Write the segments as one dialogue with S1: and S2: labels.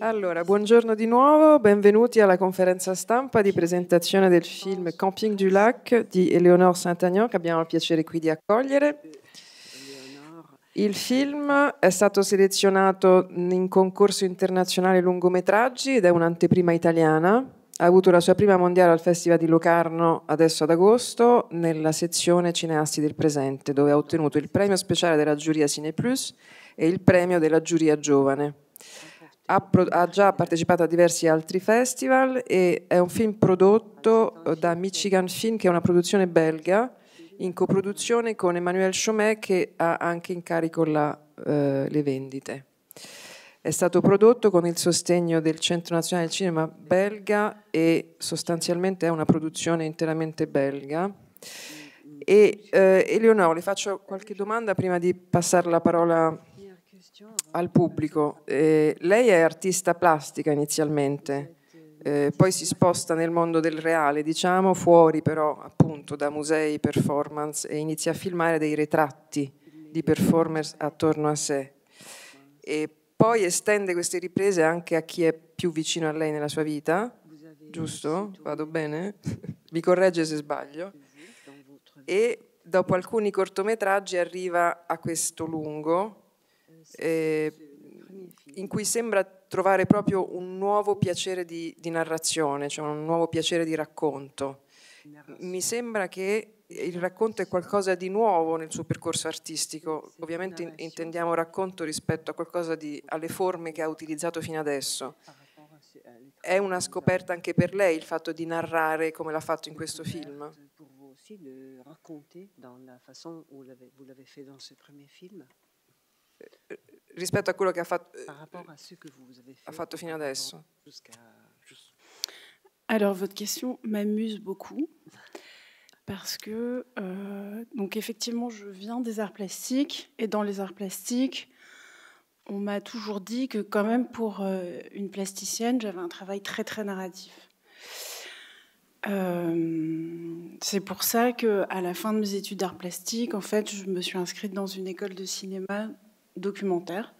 S1: Allora, buongiorno di nuovo, benvenuti alla conferenza stampa di presentazione del film Camping du Lac di Eleonore Saint-Agnan che abbiamo il piacere qui di accogliere. Il film è stato selezionato in concorso internazionale lungometraggi ed è un'anteprima italiana. Ha avuto la sua prima mondiale al Festival di Locarno adesso ad agosto nella sezione Cineasti del Presente dove ha ottenuto il premio speciale della giuria Cineplus e il premio della giuria giovane ha, pro- ha, già partecipato a diversi altri festival e è un film prodotto eh, da Michigan Film, che è una produzione belga, in coproduzione con Emmanuel Chaumet che ha anche in carico la, eh, le vendite. È stato prodotto con il sostegno del Centro Nazionale del Cinema belga e sostanzialmente è una produzione interamente belga. E, eh, Eleonora, le faccio qualche domanda prima di passare la parola a al pubblico. Eh, lei è artista plastica inizialmente, eh, poi si sposta nel mondo del reale, diciamo, fuori però appunto da musei, performance e inizia a filmare dei ritratti di performers attorno a sé. E poi estende queste riprese anche a chi è più vicino a lei nella sua vita, giusto? Vado bene? Mi corregge se sbaglio. E dopo alcuni cortometraggi arriva a questo lungo eh, in cui sembra trovare proprio un nuovo piacere di, di narrazione, cioè un nuovo piacere di racconto. Mi sembra che il racconto è qualcosa di nuovo nel suo percorso artistico, ovviamente intendiamo racconto rispetto a qualcosa di, alle forme che ha utilizzato fino adesso. Ah, è una scoperta anche per lei il fatto di narrare come l'ha fatto in questo
S2: film? Pour eh, vous aussi de raconter dans la façon où vous l'avez fait dans ce premier film rispetto a quello che ha
S3: Alors, votre question m'amuse beaucoup parce que, euh, donc effectivement, je viens des arts plastiques et dans les arts plastiques, on m'a toujours dit que quand même pour euh, une plasticienne, j'avais un travail très très narratif. Euh, c'est pour ça que, à la fin de mes études d'art plastique, en fait, je me suis inscrite dans une école de cinéma documentaire.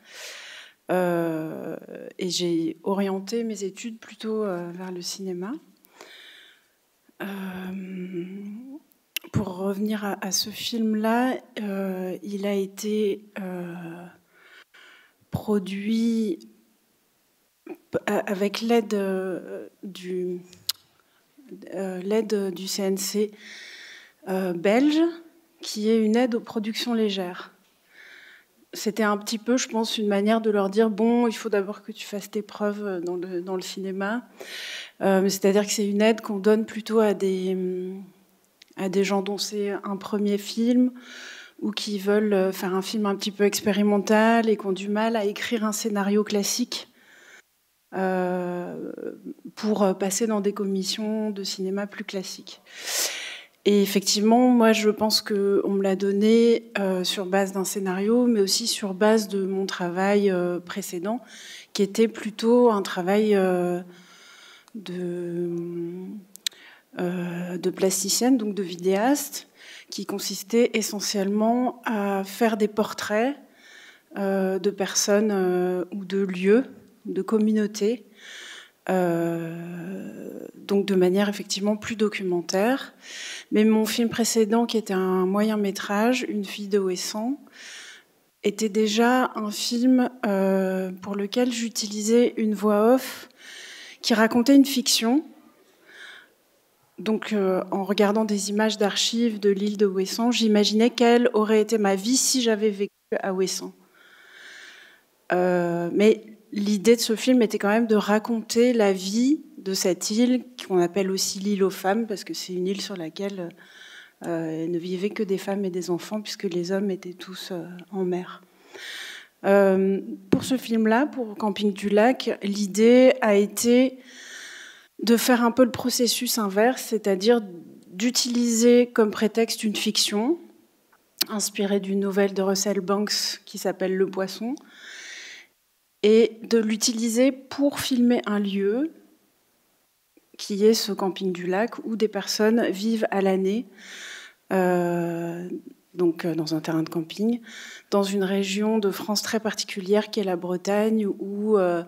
S3: Euh, et j'ai orienté mes études plutôt euh, vers le cinéma. Euh, pour revenir à, ce film-là, il a été produit avec l'aide du CNC belge, qui est une aide aux productions légères c'était un petit peu, je pense, une manière de leur dire bon, il faut d'abord que tu fasses tes preuves dans le, cinéma. Euh, c'est-à-dire que c'est une aide qu'on donne plutôt à des, à des gens dont c'est un premier film ou qui veulent euh, faire un film un petit peu expérimental et qui ont du mal à écrire un scénario classique euh, pour passer dans des commissions de cinéma plus classiques. Et effectivement, moi, je pense qu'on me l'a donné euh, sur base d'un scénario, mais aussi sur base de mon travail euh, précédent, qui était plutôt un travail euh, de, de plasticienne, donc de vidéaste, qui consistait essentiellement à faire des portraits de personnes ou de lieux, de communautés. Euh, donc de manière effectivement plus documentaire. Mais mon film précédent, qui était un moyen métrage, Une fille de Wesson, était déjà un film euh, pour lequel j'utilisais une voix off qui racontait une fiction. Donc euh, en regardant des images d'archives de l'île de Wesson, j'imaginais quelle aurait été ma vie si j'avais vécu à Wesson. mais l'idée de ce film était quand même de raconter la vie de cette île, qu'on appelle aussi l'île aux femmes, parce que c'est une île sur laquelle euh, ne vivaient que des femmes et des enfants, puisque les hommes étaient tous euh, en mer. Euh, pour ce film-là, pour Camping du Lac, l'idée a été de faire un peu le processus inverse, c'est-à-dire d'utiliser comme prétexte une fiction inspirée d'une nouvelle de Russell Banks qui s'appelle Le Poisson, et de l'utiliser pour filmer un lieu qui est ce camping du lac où des personnes vivent à l'année, euh, donc euh, dans un terrain de camping, dans une région de France très particulière qui est la Bretagne où euh,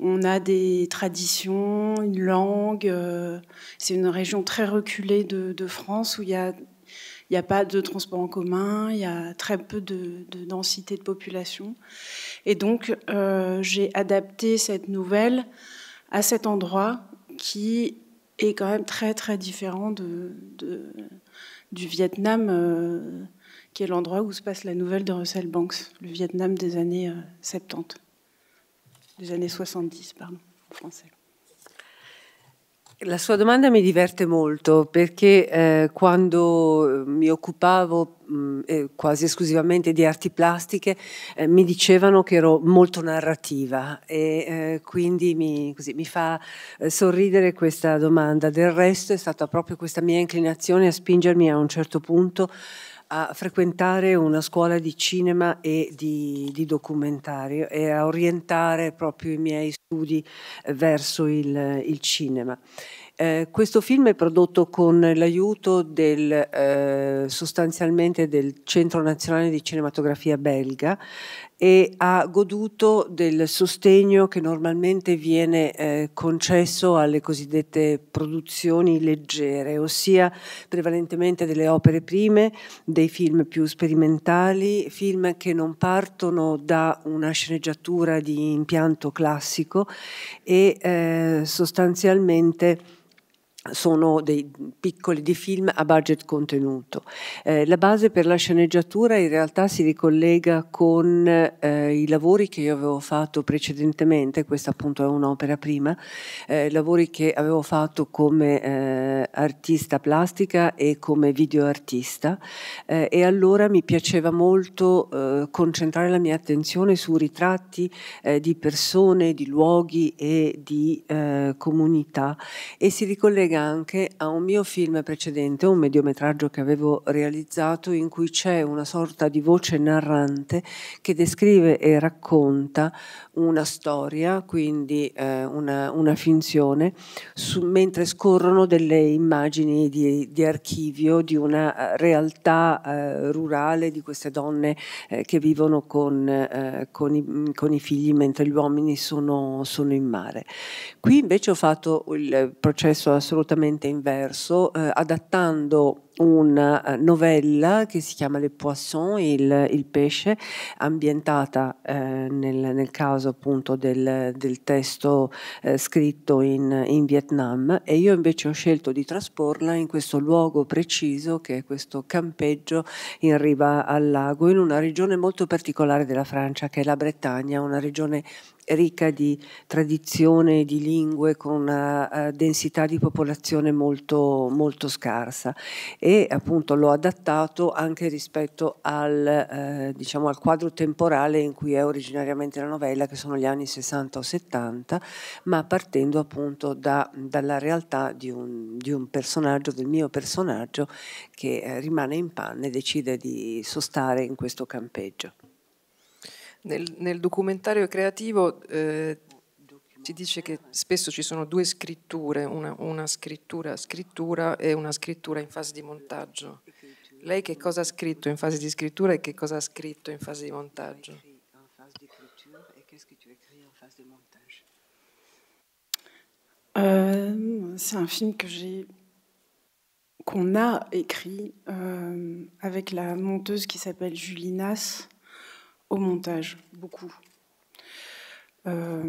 S3: on a des traditions, une langue. c'est une région très reculée de France où il y a il n'y a pas de transport en commun, il y a très peu de, densité de population. Et donc, euh, j'ai adapté cette nouvelle à cet endroit qui est quand même très, très différent du Vietnam, euh, qui est l'endroit où se passe la nouvelle de Russell Banks, le Vietnam des années 70, des années 70, pardon, en français.
S2: La sua domanda mi diverte molto perché eh, quando eh, mi occupavo mh, mm, eh, quasi esclusivamente di arti plastiche eh, mi dicevano che ero molto narrativa e eh, quindi mi, così, mi fa eh, sorridere questa domanda. Del resto è stata proprio questa mia inclinazione a spingermi a un certo punto a frequentare una scuola di cinema e di, di documentario e a orientare proprio i miei studi eh, verso il, il cinema. Eh, questo film è prodotto con l'aiuto del, eh, sostanzialmente del Centro Nazionale di Cinematografia belga e ha goduto del sostegno che normalmente viene eh, concesso alle cosiddette produzioni leggere, ossia prevalentemente delle opere prime, dei film più sperimentali, film che non partono da una sceneggiatura di impianto classico e eh, sostanzialmente sono dei piccoli di film a budget contenuto. Eh, la base per la sceneggiatura in realtà si ricollega con eh, i lavori che io avevo fatto precedentemente, questa appunto è un'opera prima, eh, lavori che avevo fatto come eh, artista plastica e come videoartista eh, e allora mi piaceva molto eh, concentrare la mia attenzione su ritratti di persone, di luoghi e di comunità e si ricollega anche a un mio film precedente, un mediometraggio che avevo realizzato in cui c'è una sorta di voce narrante che descrive e racconta una storia, quindi eh, una, una, finzione, su, mentre scorrono delle immagini di, di archivio di una eh, realtà eh, rurale di queste donne eh, che vivono con, eh, con, i, con, i, figli mentre gli uomini sono, sono in mare. Qui invece ho fatto il processo assolutamente assolutamente inverso, eh, adattando una eh, novella che si chiama Le Poisson, il, il pesce, ambientata eh, nel, nel, caso appunto del, del testo eh, scritto in, in, Vietnam e io invece ho scelto di trasporla in questo luogo preciso che è questo campeggio in riva al lago in una regione molto particolare della Francia che è la Bretagna, una regione ricca di tradizione, di lingue, con una eh, eh, densità di popolazione molto, molto scarsa e appunto l'ho adattato anche rispetto al, eh, diciamo, al quadro temporale in cui è originariamente la novella, che sono gli anni 60 o 70, ma partendo appunto da, dalla realtà di un, di un, personaggio, del mio personaggio, che eh, rimane in panne e decide di sostare in questo campeggio.
S1: Nel, nel documentario creativo eh, si dice che spesso ci sono due scritture, una, una scrittura scrittura e una scrittura in fase di montaggio. Lei che cosa ha scritto in fase di scrittura e che cosa ha scritto in
S3: fase di montaggio? Euh, c'est un film que j'ai qu'on a écrit euh, avec la monteuse qui s'appelle Julie Nass au montage, beaucoup. Euh,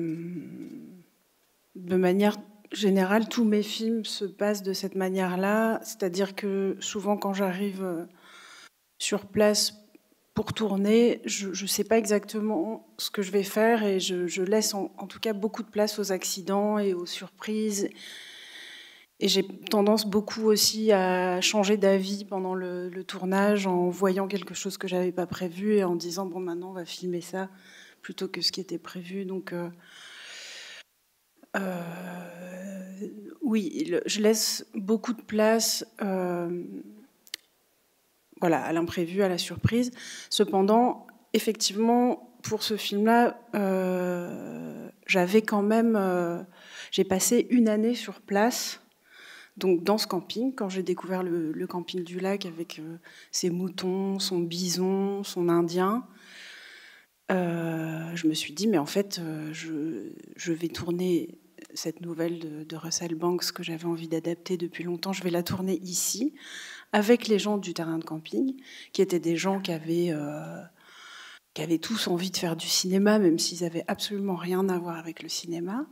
S3: de manière générale, tous mes films se passent de cette manière-là, c'est-à-dire que souvent quand j'arrive euh, sur place pour tourner, je ne sais pas exactement ce que je vais faire et je, laisse en, tout cas beaucoup de place aux accidents et aux surprises et j'ai tendance beaucoup aussi à changer d'avis pendant le, tournage en voyant quelque chose que j'avais pas prévu et en disant bon maintenant on va filmer ça plutôt que ce qui était prévu. Donc euh, euh, oui, je laisse beaucoup de place. Euh, voilà, à l'imprévu, à la surprise. Cependant, effectivement, pour ce film-là, j'avais quand même, j'ai passé une année sur place donc dans ce camping, quand j'ai découvert le, camping du lac avec euh, ses moutons, son bison, son indien, euh, je me suis dit, mais en fait, euh, je, vais tourner cette nouvelle de, de Russell Banks que j'avais envie d'adapter depuis longtemps, je vais la tourner ici, avec les gens du terrain de camping, qui étaient des gens qui avaient qui avaient tous envie de faire du cinéma, même s'ils n'avaient absolument rien à voir avec le cinéma.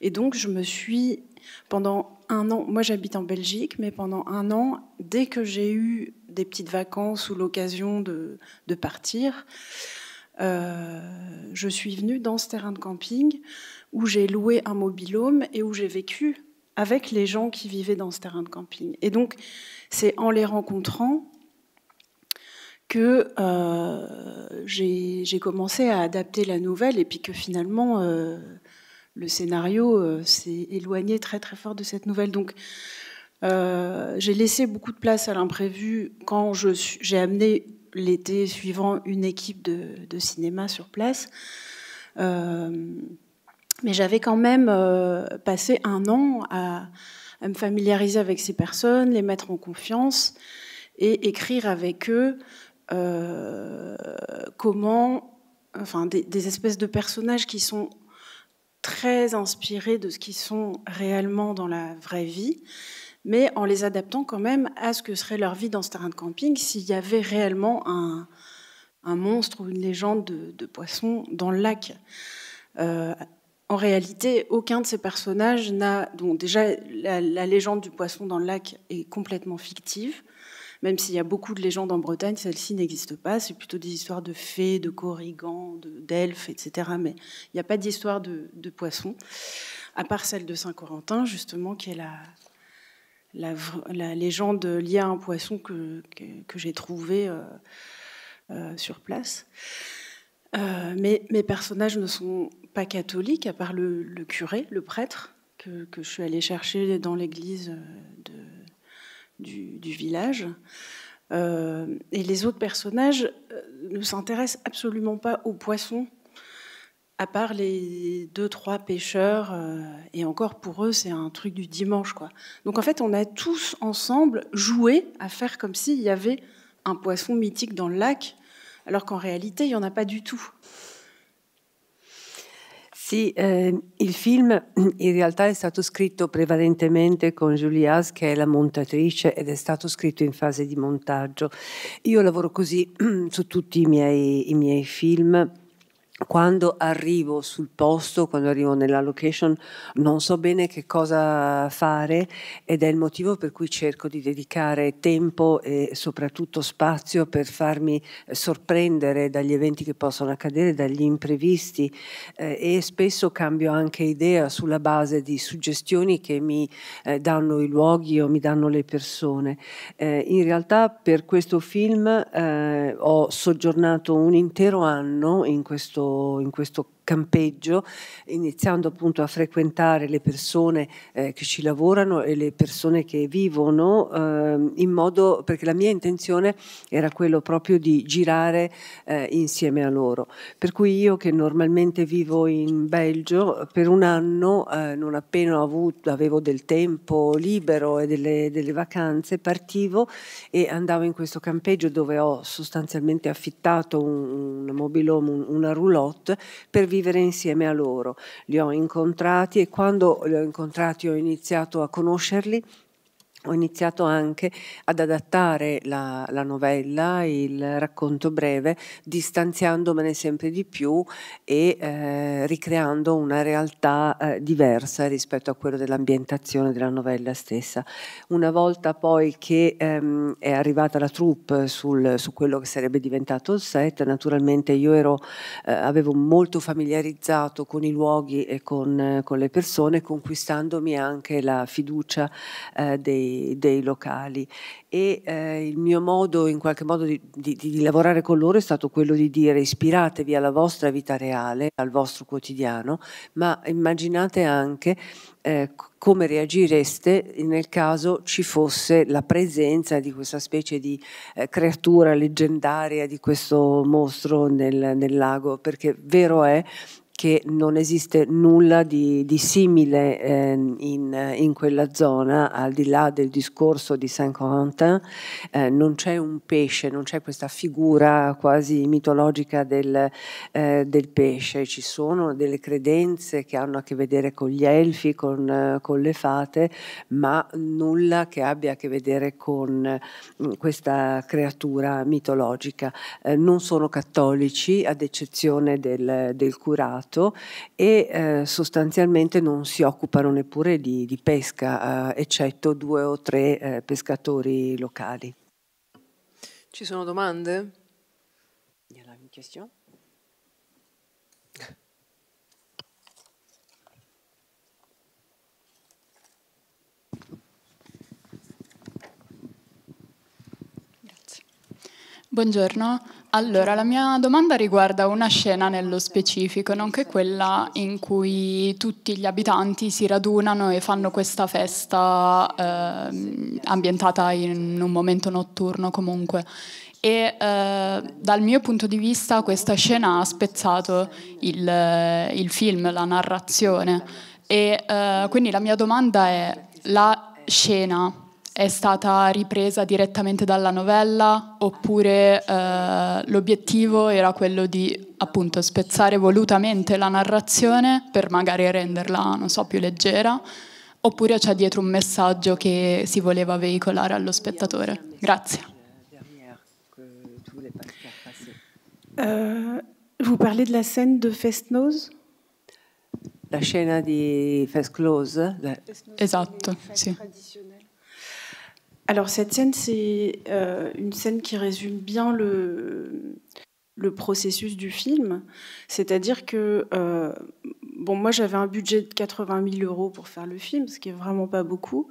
S3: Et donc, je me suis, pendant un an, moi j'habite en Belgique, mais pendant un an, dès que j'ai eu des petites vacances ou l'occasion de, de, partir, euh, je suis venue dans ce terrain de camping où j'ai loué un mobilhome et où j'ai vécu avec les gens qui vivaient dans ce terrain de camping. Et donc, c'est en les rencontrant que euh, j'ai commencé à adapter la nouvelle et puis que finalement euh, le scénario euh, s'est éloigné très très fort de cette nouvelle. Donc j'ai laissé beaucoup de place à l'imprévu quand j'ai amené l'été suivant une équipe de, cinéma sur place. mais j'avais quand même passé un an à, à, me familiariser avec ces personnes, les mettre en confiance et écrire avec eux euh, comment, enfin, des, espèces de personnages qui sont très inspirés de ce qu'ils sont réellement dans la vraie vie, mais en les adaptant quand même à ce que serait leur vie dans ce terrain de camping s'il y avait réellement un, monstre ou une légende de, de poisson dans le lac. Euh, en réalité, aucun de ces personnages n'a. Donc, déjà, la, légende du poisson dans le lac est complètement fictive même s'il y a beaucoup de légendes en Bretagne, celle-ci n'existe pas. C'est plutôt des histoires de fées, de corrigans, d'elfes, etc. Mais il n'y a pas d'histoire de, de poissons, à part celle de Saint-Corentin, justement, qui est la, la, légende liée à un poisson que, j'ai trouvé euh, euh, sur place. Euh, mais mes personnages ne sont pas catholiques, à part le, curé, le prêtre, que, que, je suis allée chercher dans l'église du, village. Euh, et les autres personnages euh, ne s'intéressent absolument pas aux poissons, à part les deux, trois pêcheurs. Euh, et encore pour eux, c'est un truc du dimanche. quoi. Donc en fait, on a tous ensemble joué à faire comme s'il y avait un poisson mythique dans le lac, alors qu'en réalité, il n'y en a pas du tout. Sì, eh, il film
S2: in realtà è stato scritto prevalentemente con Julie Haas, che è la montatrice, ed è stato scritto in fase di montaggio. Io lavoro così su tutti i miei, i miei film quando arrivo sul posto, quando arrivo nella location, non so bene che cosa fare ed è il motivo per cui cerco di dedicare tempo e soprattutto spazio per farmi sorprendere dagli eventi che possono accadere, dagli imprevisti eh, e spesso cambio anche idea sulla base di suggestioni che mi eh, danno i luoghi o mi danno le persone. Eh, in realtà per questo film eh, ho soggiornato un intero anno in questo in questo campeggio, iniziando appunto a frequentare le persone eh, che ci lavorano e le persone che vivono, eh, in modo perché la mia intenzione era quello proprio di girare eh, insieme a loro. Per cui io che normalmente vivo in Belgio, per un anno, eh, non appena avuto, avevo del tempo libero e delle, delle vacanze, partivo e andavo in questo campeggio dove ho sostanzialmente affittato un, un mobilhome, una roulotte, per vivere vivere insieme a loro. Li ho incontrati e quando li ho incontrati ho iniziato a conoscerli ho iniziato anche ad adattare la, la, novella, il racconto breve, distanziandomene sempre di più e eh, ricreando una realtà eh, diversa rispetto a quella dell'ambientazione della novella stessa. Una volta poi che ehm, è arrivata la troupe sul, su quello che sarebbe diventato il set, naturalmente io ero, eh, avevo molto familiarizzato con i luoghi e con, con le persone, conquistandomi anche la fiducia eh, dei dei, locali e eh, il mio modo in qualche modo di, di, di, lavorare con loro è stato quello di dire ispiratevi alla vostra vita reale, al vostro quotidiano, ma immaginate anche eh, come reagireste nel caso ci fosse la presenza di questa specie di eh, creatura leggendaria, di questo mostro nel, nel lago, perché vero è che non esiste nulla di, di simile eh, in, in, quella zona, al di là del discorso di Saint-Corentin, eh, non c'è un pesce, non c'è questa figura quasi mitologica del, eh, del, pesce, ci sono delle credenze che hanno a che vedere con gli elfi, con, con le fate, ma nulla che abbia a che vedere con mm, questa creatura mitologica. Eh, non sono cattolici, ad eccezione del, del curato, stato e eh, sostanzialmente non si occupano neppure di, di pesca, eh, eccetto due o tre eh, pescatori locali.
S1: Ci sono domande? Il
S3: Buongiorno, allora, la mia domanda riguarda una scena nello specifico, nonché quella in cui tutti gli abitanti si radunano e fanno questa festa eh, ambientata in un momento notturno comunque. E eh, dal mio punto di vista questa scena ha spezzato il, il film, la narrazione. E eh, quindi la mia domanda è, la scena è stata ripresa direttamente dalla novella oppure eh, l'obiettivo era quello di appunto spezzare volutamente la narrazione per magari renderla, non so, più leggera oppure c'è dietro un messaggio che si voleva veicolare allo spettatore? Grazie. Euh, vous parlez de la scène de Festnose La scena di
S2: Festnose
S3: Esatto, sì. Alors cette scène, c'est euh, une scène qui résume bien le, processus du film. C'est-à-dire que, euh, bon, moi j'avais un budget de 80 000 euros pour faire le film, ce qui est vraiment pas beaucoup.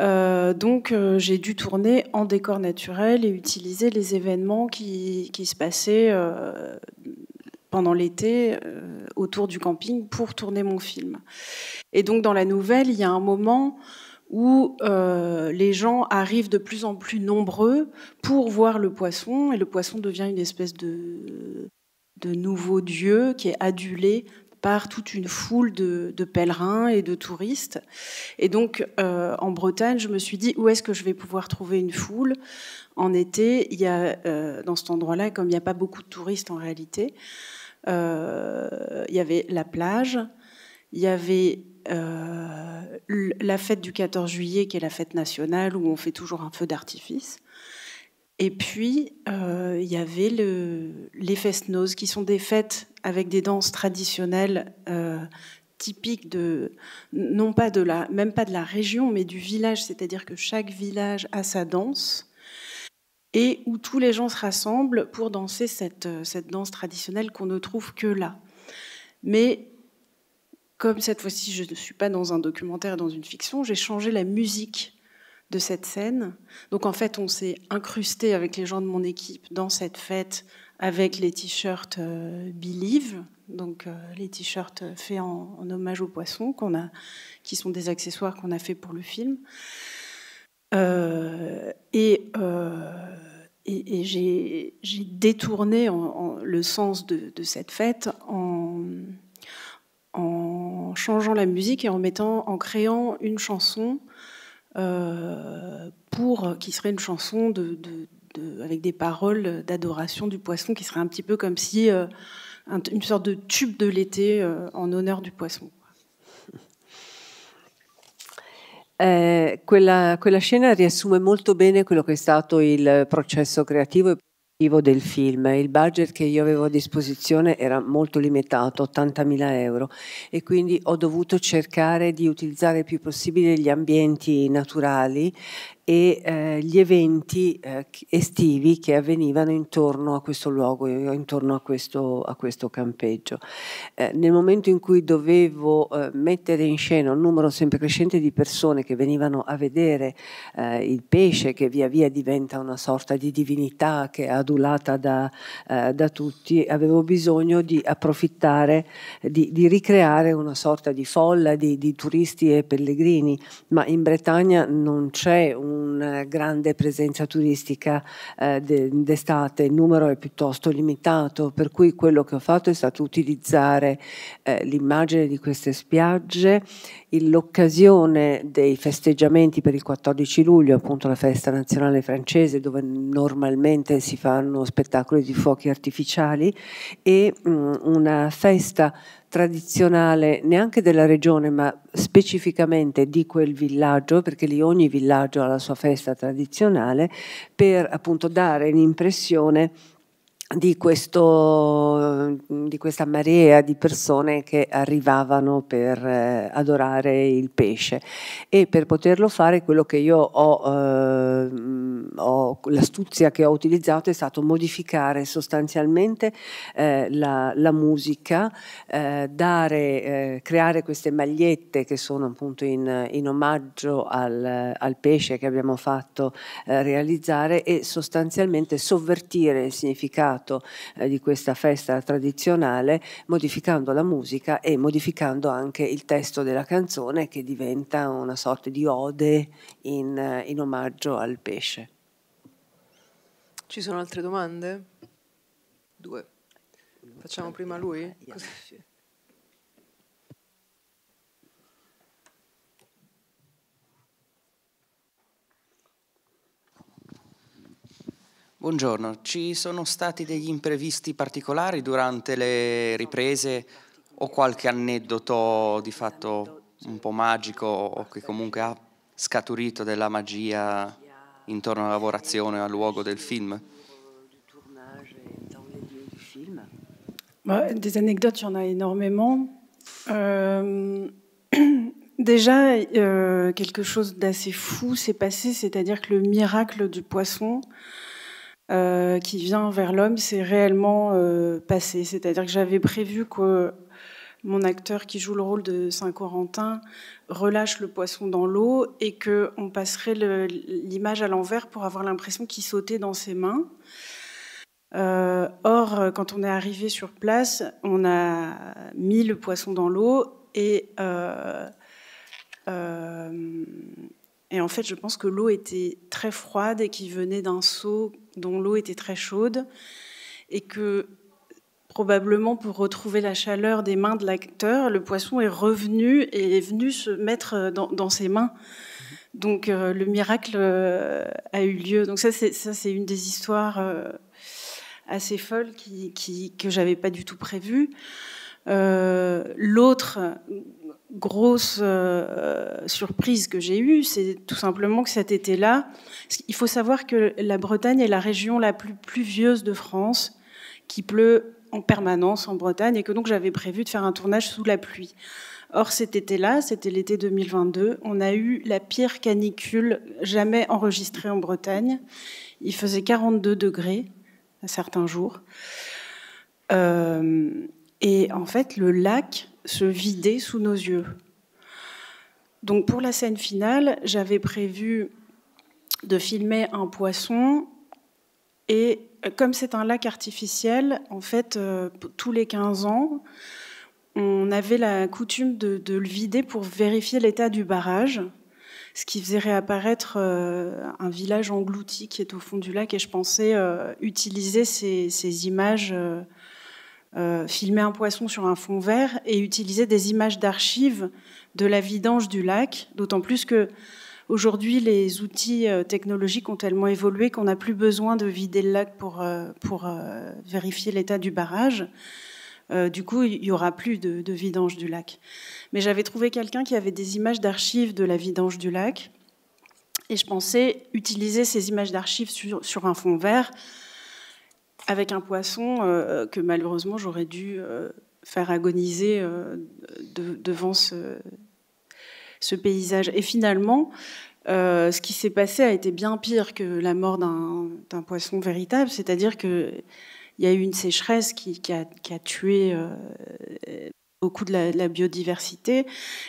S3: Euh, donc j'ai dû tourner en décor naturel et utiliser les événements qui se passaient pendant l'été autour du camping pour tourner mon film. Et donc dans la nouvelle, il y a un moment où euh, les gens arrivent de plus en plus nombreux pour voir le poisson, et le poisson devient une espèce de, nouveau dieu qui est adulé par toute une foule de, pèlerins et de touristes. Et donc, euh, en Bretagne, je me suis dit, où est-ce que je vais pouvoir trouver une foule En été, il y a, euh, dans cet endroit-là, comme il n'y a pas beaucoup de touristes en réalité, il y avait la plage, il y avait euh, la fête du 14 juillet, qui est la fête nationale, où on fait toujours un feu d'artifice. Et puis, euh, il y avait le, les fest-noz, qui sont des fêtes avec des danses traditionnelles euh, typiques de, non pas de la, même pas de la région, mais du village, c'est-à-dire que chaque village a sa danse et où tous les gens se rassemblent pour danser cette, cette danse traditionnelle qu'on ne trouve que là. Mais comme cette fois-ci je ne suis pas dans un documentaire, dans une fiction, j'ai changé la musique de cette scène. Donc en fait, on s'est incrusté avec les gens de mon équipe dans cette fête avec les t-shirts euh, Believe, donc euh, les t-shirts faits en, hommage aux poissons, qu'on a, qui sont des accessoires qu'on a fait pour le film. Euh, et, j'ai, détourné le sens de, de cette fête en, en en changeant la musique et en mettant, en créant une chanson euh, pour qui serait une chanson de, avec des paroles d'adoration du poisson, qui serait un petit peu comme si euh, une sorte de tube de l'été euh, en honneur du poisson. Eh, quella, quella, scena riassume molto bene
S2: quello che stato il e del film. Il budget che io avevo a disposizione era molto limitato, 80.000 euro, e quindi ho dovuto cercare di utilizzare il più possibile gli ambienti naturali e eh, gli eventi eh, estivi che avvenivano intorno a questo luogo, eh, intorno a questo, a questo campeggio. Eh, nel momento in cui dovevo eh, mettere in scena un numero sempre crescente di persone che venivano a vedere eh, il pesce che via via diventa una sorta di divinità che è adulata da, da tutti, avevo bisogno di approfittare, di, di, ricreare una sorta di folla di, di turisti e pellegrini, ma in Bretagna non c'è un una eh, grande presenza turistica eh, d'estate, il numero è piuttosto limitato, per cui quello che ho fatto è stato utilizzare eh, l'immagine di queste spiagge, l'occasione dei festeggiamenti per il 14 luglio, appunto la festa nazionale francese, dove normalmente si fanno spettacoli di fuochi artificiali, e mm, una festa tradizionale neanche della regione, ma specificamente di quel villaggio, perché lì ogni villaggio ha la sua festa tradizionale, per appunto dare l'impressione di, questo, di, questa marea di persone che arrivavano per eh, adorare il pesce e per poterlo fare quello che io ho, eh, ho l'astuzia che ho utilizzato è stato modificare sostanzialmente eh, la, la, musica, eh, dare, eh, creare queste magliette che sono appunto in, in omaggio al, al, pesce che abbiamo fatto eh, realizzare e sostanzialmente sovvertire il significato significato eh, di questa festa tradizionale modificando la musica e modificando anche il testo della canzone che diventa una sorta di ode in, eh, in omaggio al pesce.
S1: Ci sono altre domande? Due. Facciamo prima lui? Così. Buongiorno, ci sono stati degli imprevisti particolari durante le riprese o qualche aneddoto di fatto un po' magico o che comunque ha scaturito della magia intorno alla lavorazione al luogo del film?
S3: Des anecdotes, il y en a énormément. Euh, déjà, euh, quelque chose d'assez fou s'est passé, c'est-à-dire que le miracle du poisson, euh, Euh, qui vient vers l'homme s'est réellement euh, passé. C'est-à-dire que j'avais prévu que mon acteur qui joue le rôle de Saint-Corentin relâche le poisson dans l'eau et qu'on passerait l'image à l'envers pour avoir l'impression qu'il sautait dans ses mains. Euh, or, quand on est arrivé sur place, on a mis le poisson dans l'eau et euh, et en fait, je pense que l'eau était très froide et qu'il venait d'un seau dont l'eau était très chaude. Et que probablement pour retrouver la chaleur des mains de l'acteur, le poisson est revenu et est venu se mettre euh, dans, ses mains. Donc euh, le miracle euh, a eu lieu. Donc ça, c'est une des histoires assez folles qui, qui, que j'avais pas du tout prévues. Euh, l'autre grosse euh, surprise que j'ai eue, c'est tout simplement que cet été-là, il faut savoir que la Bretagne est la région la plus pluvieuse de France, qui pleut en permanence en Bretagne, et que donc j'avais prévu de faire un tournage sous la pluie. Or cet été-là, c'était l'été 2022, on a eu la pire canicule jamais enregistrée en Bretagne. Il faisait 42 degrés à certains jours. Euh, et en fait le lac se vidait sous nos yeux. Donc pour la scène finale, j'avais prévu de filmer un poisson et euh, comme c'est un lac artificiel, en fait, euh, tous les 15 ans, on avait la coutume de, le vider pour vérifier l'état du barrage, ce qui faisait réapparaître euh, un village englouti qui est au fond du lac. Et je pensais utiliser ces images euh, filmer un poisson sur un fond vert et utiliser des images d'archives de la vidange du lac, d'autant plus que aujourd'hui les outils euh, technologiques ont tellement évolué qu'on n'a plus besoin de vider le lac pour, euh, vérifier l'état du barrage. du coup, il y aura plus de, de, vidange du lac. Mais j'avais trouvé quelqu'un qui avait des images d'archives de la vidange du lac, et je pensais utiliser ces images d'archives sur un fond vert avec un poisson euh, que malheureusement j'aurais dû euh, faire agoniser euh, devant ce, paysage. Et finalement, ce qui s'est passé a été bien pire que la mort d'un poisson véritable, c'est-à-dire qu'il y a eu une sécheresse qui, a, tué beaucoup de la, de la, biodiversité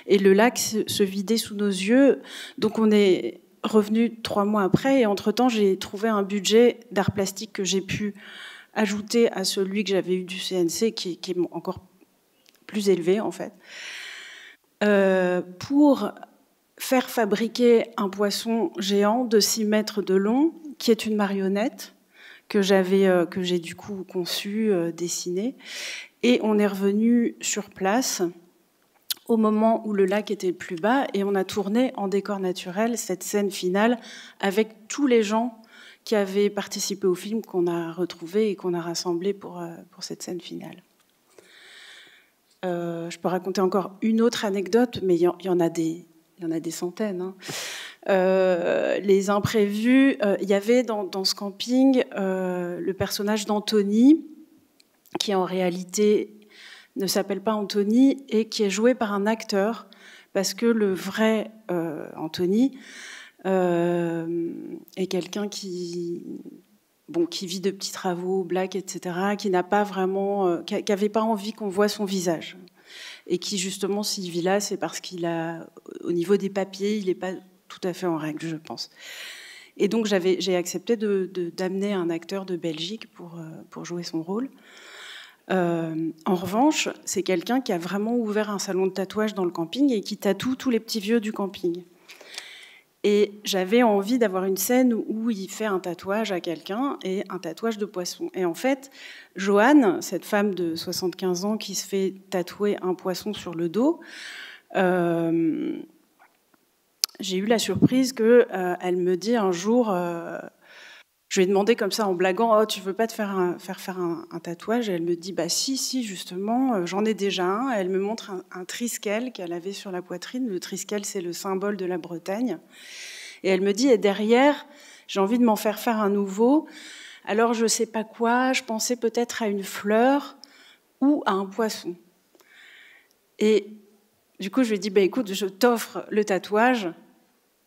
S3: et le lac se, se vidait sous nos yeux. Donc on est Revenu trois mois après et entre-temps, j'ai trouvé un budget d'art plastique que j'ai pu ajouter à celui que j'avais eu du CNC, qui, est encore plus élevé en fait, euh, pour faire fabriquer un poisson géant de 6 mètres de long, qui est une marionnette que j'avais, euh, que j'ai du coup conçue, euh, dessinée. Et on est revenu sur place au moment où le lac était le plus bas et on a tourné en décor naturel cette scène finale avec tous les gens qui avaient participé au film qu'on a retrouvé et qu'on a rassemblé pour, euh, pour cette scène finale. Euh, je peux raconter encore une autre anecdote, mais il y, en a des, il y en a des centaines. Hein. Euh, les imprévus, il y avait dans, dans ce camping le personnage d'Anthony, qui en réalité ne s'appelle pas Anthony et qui est joué par un acteur, parce que le vrai euh, Anthony euh, est quelqu'un qui, bon, qui vit de petits travaux, blagues, etc., qui n'a pas vraiment, n'avait euh, pas envie qu'on voit son visage. Et qui, justement, s'il vit là, c'est parce qu'il a, au niveau des papiers, il n'est pas tout à fait en règle, je pense. Et donc, j'ai accepté d'amener de, un acteur de Belgique pour, pour jouer son rôle. Euh, en revanche, c'est quelqu'un qui a vraiment ouvert un salon de tatouage dans le camping et qui tatoue tous les petits vieux du camping. Et j'avais envie d'avoir une scène où il fait un tatouage à quelqu'un et un tatouage de poisson. Et en fait, Joanne, cette femme de 75 ans qui se fait tatouer un poisson sur le dos, euh, j'ai eu la surprise qu'elle euh, elle me dit un jour je lui ai demandé comme ça en blaguant, oh, tu veux pas te faire, faire un, tatouage Et elle me dit, bah si, si, justement, euh, j'en ai déjà un. Elle me montre un, triskel qu'elle avait sur la poitrine. Le triskel, c'est le symbole de la Bretagne. Et elle me dit, et derrière, j'ai envie de m'en faire faire un nouveau. Alors je sais pas quoi, je pensais peut-être à une fleur ou à un poisson. Et du coup, je lui ai dit, bah écoute, je t'offre le tatouage.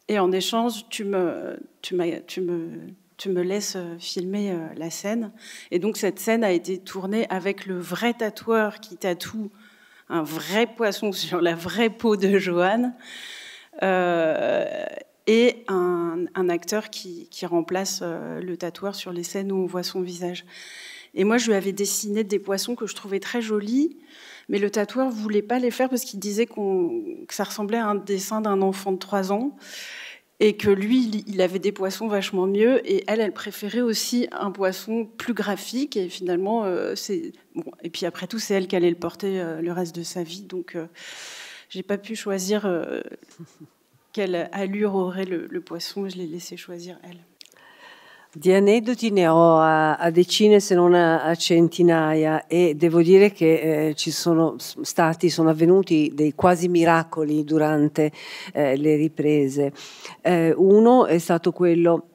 S3: Et en échange, tu me, tu tu me tu me laisses euh, filmer euh, la scène. Et donc cette scène a été tournée avec le vrai tatoueur qui tatoue un vrai poisson sur la vraie peau de Joanne, euh, et un, acteur qui, remplace le tatoueur sur les scènes où on voit son visage. Et moi, je lui avais dessiné des poissons que je trouvais très jolis, mais le tatoueur voulait pas les faire parce qu'il disait qu'on, que ça ressemblait à un dessin d'un enfant de 3 ans et que lui, il avait des poissons vachement mieux, et elle, elle préférait aussi un poisson plus graphique, et finalement, euh, c'est... Bon, et puis après tout, c'est elle qui allait le porter euh, le reste de sa vie, donc euh, j'ai pas pu choisir quelle allure aurait le poisson, je l'ai laissé choisir elle.
S2: Di aneddoti ne ho a, a decine se non a, a, centinaia e devo dire che eh, ci sono stati, sono avvenuti dei quasi miracoli durante eh, le riprese. Eh, uno è stato quello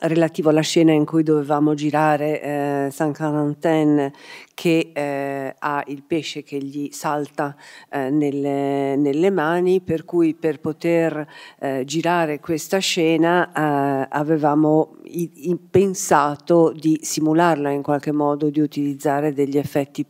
S2: relativo alla scena in cui dovevamo girare eh, Saint Quentin che eh, ha il pesce che gli salta eh, nelle, nelle, mani, per cui per poter eh, girare questa scena eh, avevamo pensato di simularla in qualche modo, di utilizzare degli effetti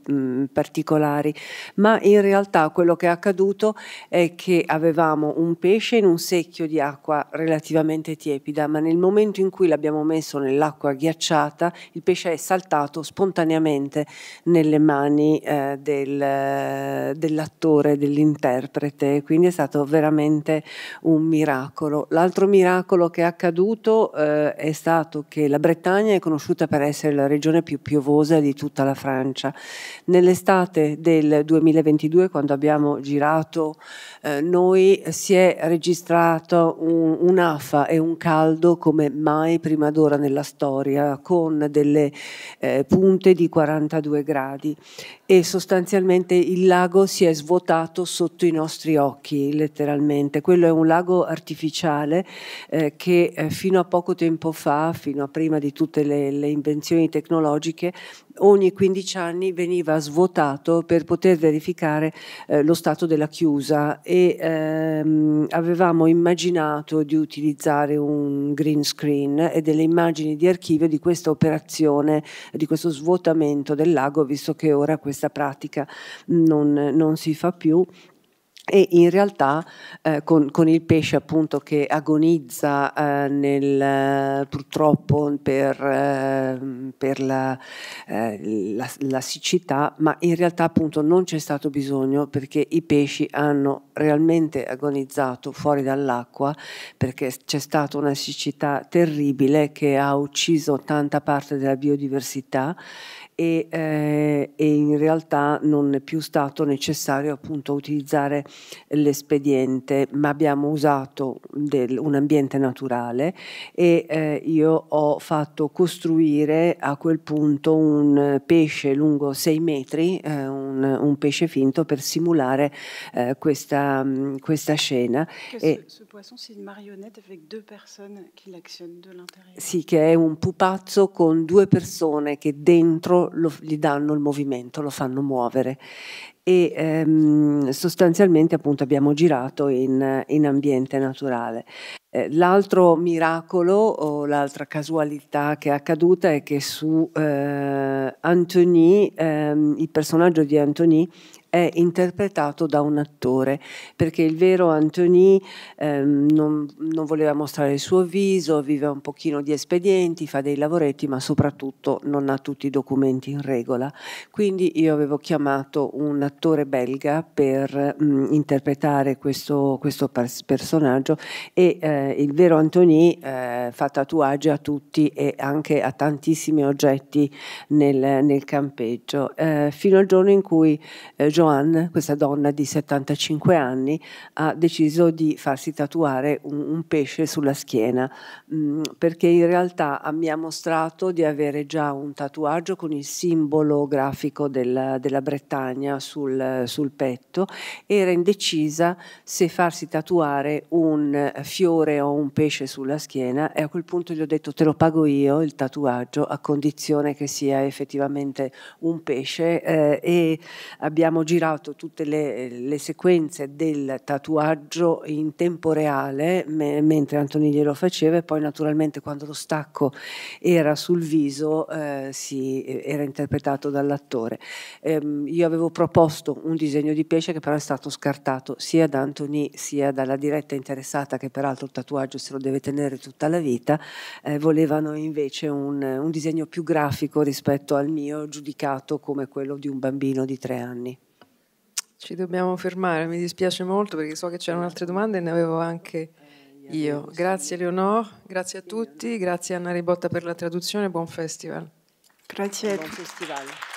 S2: particolari, ma in realtà quello che è accaduto è che avevamo un pesce in un secchio di acqua relativamente tiepida, ma nel momento in cui l'abbiamo messo nell'acqua ghiacciata, il pesce è saltato spontaneamente nelle mani eh, del, dell'attore, dell'interprete, quindi è stato veramente un miracolo. L'altro miracolo che è accaduto eh, è stato stato che la Bretagna è conosciuta per essere la regione più piovosa di tutta la Francia. Nell'estate del 2022, quando abbiamo girato eh, noi, si è registrato un'afa un e un caldo come mai prima d'ora nella storia, con delle eh, punte di 42 gradi e sostanzialmente il lago si è svuotato sotto i nostri occhi, letteralmente. Quello è un lago artificiale eh, che eh, fino a poco tempo fa, fino a prima di tutte le, le invenzioni tecnologiche, ogni 15 anni veniva svuotato per poter verificare eh, lo stato della chiusa e ehm, avevamo immaginato di utilizzare un green screen e delle immagini di archivio di questa operazione, di questo svuotamento del lago, visto che ora questa pratica non, non si fa più e in realtà eh, con, con, il pesce appunto che agonizza eh, nel, eh, purtroppo per, eh, per la, eh, la, la, siccità, ma in realtà appunto non c'è stato bisogno perché i pesci hanno realmente agonizzato fuori dall'acqua perché c'è stata una siccità terribile che ha ucciso tanta parte della biodiversità e, eh, e, in realtà non è più stato necessario appunto utilizzare l'espediente, ma abbiamo usato del, un ambiente naturale e eh, io ho fatto costruire a quel punto un pesce lungo 6 metri, eh, un, un, pesce finto per simulare eh, questa, questa, scena. Che ce,
S3: ce poisson c'est une marionnette avec deux personnes qui l'actionnent de l'intérieur.
S2: Sì, che è un pupazzo con due persone che dentro lo, gli danno il movimento, lo fanno muovere e ehm, sostanzialmente appunto abbiamo girato in, in ambiente naturale. Eh, l'altro miracolo o l'altra casualità che è accaduta è che su eh, Anthony, ehm, il personaggio di Anthony è interpretato da un attore, perché il vero Anthony ehm, non, non, voleva mostrare il suo viso, vive un pochino di espedienti, fa dei lavoretti, ma soprattutto non ha tutti i documenti in regola. Quindi io avevo chiamato un attore belga per mh, mm, interpretare questo, questo personaggio e eh, il vero Anthony eh, fa tatuaggi a tutti e anche a tantissimi oggetti nel, nel campeggio, eh, fino al giorno in cui eh, John Joanne, questa donna di 75 anni, ha deciso di farsi tatuare un, un pesce sulla schiena, mh, mm, perché in realtà mi ha mostrato di avere già un tatuaggio con il simbolo grafico del, della Bretagna sul, sul petto, era indecisa se farsi tatuare un fiore o un pesce sulla schiena e a quel punto gli ho detto te lo pago io il tatuaggio a condizione che sia effettivamente un pesce eh, e abbiamo girato girato tutte le, le sequenze del tatuaggio in tempo reale me, mentre Antoni glielo faceva e poi naturalmente quando lo stacco era sul viso eh, si, era interpretato dall'attore. Eh, io avevo proposto un disegno di pesce che però è stato scartato sia da Antoni sia dalla diretta interessata che peraltro il tatuaggio se lo deve tenere tutta la vita, eh, volevano invece un, un disegno più grafico rispetto al mio giudicato come quello di un bambino di tre anni.
S1: Ci dobbiamo fermare, mi dispiace molto perché so che c'erano altre domande e ne avevo anche io. Grazie Leonor, grazie a tutti, grazie Anna Ribotta per la traduzione, buon festival. Grazie. Buon
S2: festival.